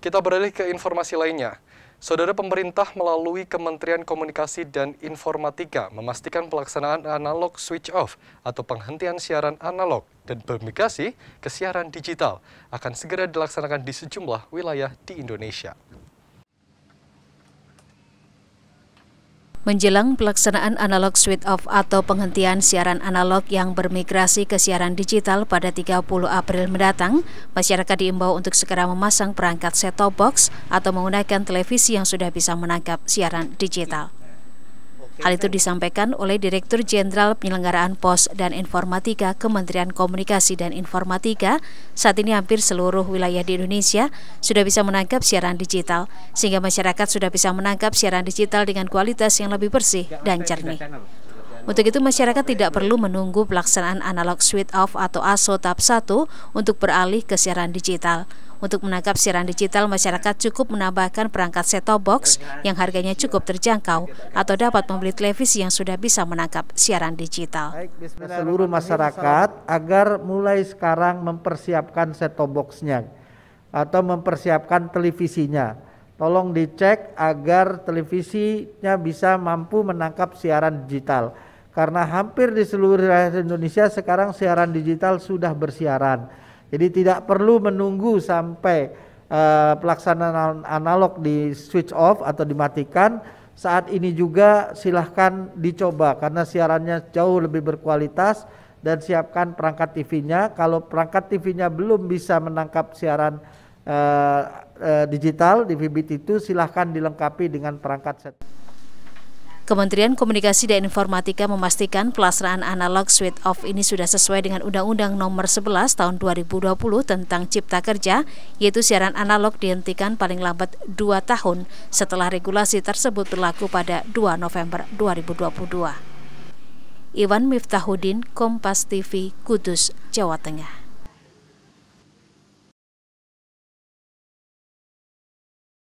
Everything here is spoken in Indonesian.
Kita beralih ke informasi lainnya. Saudara pemerintah melalui Kementerian Komunikasi dan Informatika memastikan pelaksanaan analog switch off atau penghentian siaran analog dan bermigrasi ke siaran digital akan segera dilaksanakan di sejumlah wilayah di Indonesia. Menjelang pelaksanaan analog switch off atau penghentian siaran analog yang bermigrasi ke siaran digital pada 30 April mendatang, masyarakat diimbau untuk segera memasang perangkat set-top box atau menggunakan televisi yang sudah bisa menangkap siaran digital. Hal itu disampaikan oleh Direktur Jenderal Penyelenggaraan Pos dan Informatika Kementerian Komunikasi dan Informatika. Saat ini hampir seluruh wilayah di Indonesia sudah bisa menangkap siaran digital, sehingga masyarakat sudah bisa menangkap siaran digital dengan kualitas yang lebih bersih dan jernih. Untuk itu masyarakat tidak perlu menunggu pelaksanaan analog switch off atau ASO tahap 1 untuk beralih ke siaran digital. Untuk menangkap siaran digital, masyarakat cukup menambahkan perangkat set-top box yang harganya cukup terjangkau atau dapat membeli televisi yang sudah bisa menangkap siaran digital. seluruh masyarakat agar mulai sekarang mempersiapkan set-top boxnya atau mempersiapkan televisinya. Tolong dicek agar televisinya bisa mampu menangkap siaran digital karena hampir di seluruh wilayah Indonesia sekarang siaran digital sudah bersiaran. Jadi tidak perlu menunggu sampai uh, pelaksanaan analog di switch off atau dimatikan. Saat ini juga silahkan dicoba karena siarannya jauh lebih berkualitas dan siapkan perangkat TV-nya. Kalau perangkat TV-nya belum bisa menangkap siaran uh, uh, digital di VBT itu silahkan dilengkapi dengan perangkat set. Kementerian Komunikasi dan Informatika memastikan pelaksanaan analog switch off ini sudah sesuai dengan Undang-Undang Nomor 11 Tahun 2020 tentang Cipta Kerja, yaitu siaran analog dihentikan paling lambat dua tahun setelah regulasi tersebut berlaku pada 2 November 2022. Iwan Miftahudin, Kompas TV, Kudus, Jawa Tengah.